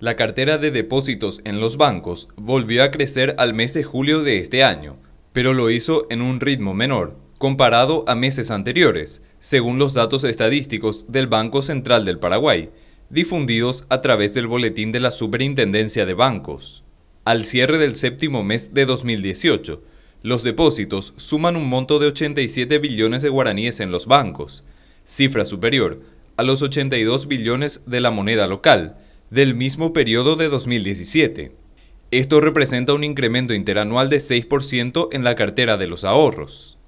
La cartera de depósitos en los bancos volvió a crecer al mes de julio de este año, pero lo hizo en un ritmo menor, comparado a meses anteriores, según los datos estadísticos del Banco Central del Paraguay, difundidos a través del boletín de la Superintendencia de Bancos. Al cierre del séptimo mes de 2018, los depósitos suman un monto de 87 billones de guaraníes en los bancos, cifra superior a los 82 billones de la moneda local, del mismo periodo de 2017. Esto representa un incremento interanual de 6% en la cartera de los ahorros.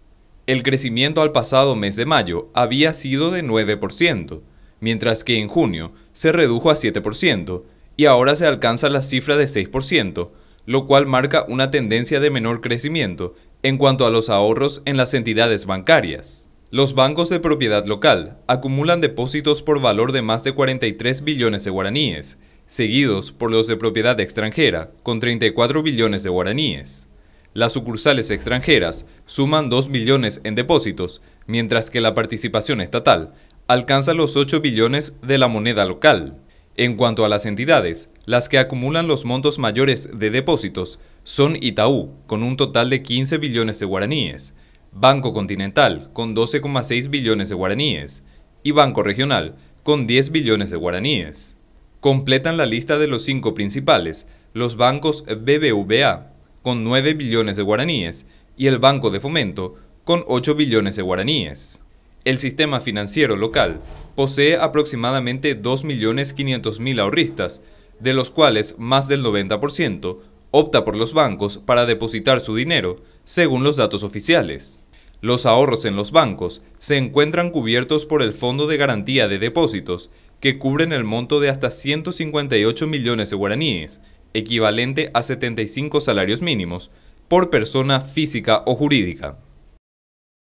El crecimiento al pasado mes de mayo había sido de 9%, mientras que en junio se redujo a 7% y ahora se alcanza la cifra de 6%, lo cual marca una tendencia de menor crecimiento en cuanto a los ahorros en las entidades bancarias. Los bancos de propiedad local acumulan depósitos por valor de más de 43 billones de guaraníes, seguidos por los de propiedad extranjera, con 34 billones de guaraníes. Las sucursales extranjeras suman 2 billones en depósitos, mientras que la participación estatal alcanza los 8 billones de la moneda local. En cuanto a las entidades, las que acumulan los montos mayores de depósitos son Itaú, con un total de 15 billones de guaraníes, Banco Continental con 12,6 billones de guaraníes y Banco Regional con 10 billones de guaraníes. Completan la lista de los cinco principales los bancos BBVA con 9 billones de guaraníes y el Banco de Fomento con 8 billones de guaraníes. El sistema financiero local posee aproximadamente 2.500.000 ahorristas, de los cuales más del 90% opta por los bancos para depositar su dinero según los datos oficiales. Los ahorros en los bancos se encuentran cubiertos por el Fondo de Garantía de Depósitos, que cubren el monto de hasta 158 millones de guaraníes, equivalente a 75 salarios mínimos, por persona física o jurídica.